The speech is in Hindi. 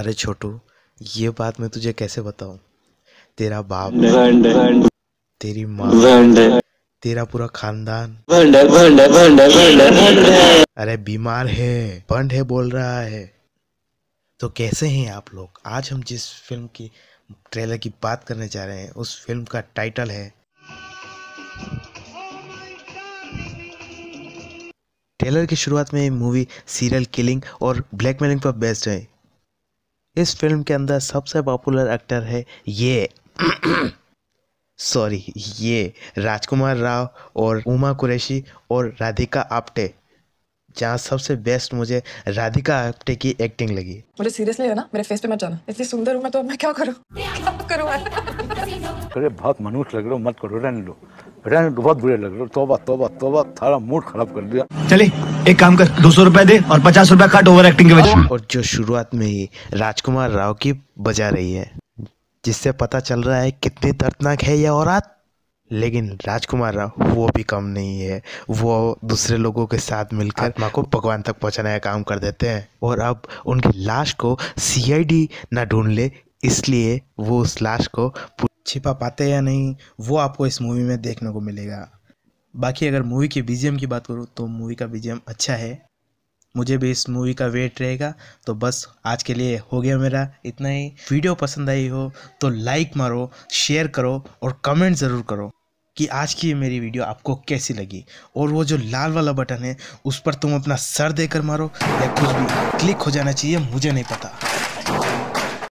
अरे छोटू ये बात मैं तुझे कैसे बताऊं तेरा बाप तेरी माँ तेरा पूरा खानदान अरे बीमार है बंड है बोल रहा है तो कैसे हैं आप लोग आज हम जिस फिल्म की ट्रेलर की बात करने जा रहे हैं उस फिल्म का टाइटल है ट्रेलर की शुरुआत में मूवी सीरियल किलिंग और ब्लैकमेलिंग पर बेस्ड है इस फिल्म के अंदर सबसे पॉपुलर एक्टर है ये सॉरी ये राजकुमार राव और उमा कुरैशी और राधिका आप्टे जहाँ सबसे बेस्ट मुझे राधिका आप्टे की एक्टिंग लगी मुझे सीरियसली है ना मेरे फेस पे मत जाना इतनी सुंदर हूँ मैं तो मैं क्या करूँ करो अरे बहुत मनुष्य लग रहे हो मत करो रहने लो रहने लो बहुत बुरे लग रहे हो तोबा तोबा तोबा सारा मूड खराब कर दिया चले एक काम कर दो सौ रूपए दे और पचास रूपए कट ओवर एक्टिंग के वजह और जो शुरुआत में ही राजकुमार राव की बजा रही है जिससे पता चल रहा है कितनी दर्दनाक है यह औरत लेकिन राजकुमार राव वो भी कम नहीं है वो दूसरे लोगों के साथ मिलकर माँ को भगवान तक पहुँचाने का काम कर देते हैं और अब उनकी लाश को सीआईडी ना ढूंढ ले इसलिए वो उस लाश को छिपा पाते या नहीं वो आपको इस मूवी में देखने को मिलेगा बाकी अगर मूवी के बीजीएम की बात करूँ तो मूवी का बीजीएम अच्छा है मुझे भी इस मूवी का वेट रहेगा तो बस आज के लिए हो गया मेरा इतना ही वीडियो पसंद आई हो तो लाइक मारो शेयर करो और कमेंट ज़रूर करो कि आज की मेरी वीडियो आपको कैसी लगी और वो जो लाल वाला बटन है उस पर तुम अपना सर देकर मारो या कुछ भी क्लिक हो जाना चाहिए मुझे नहीं पता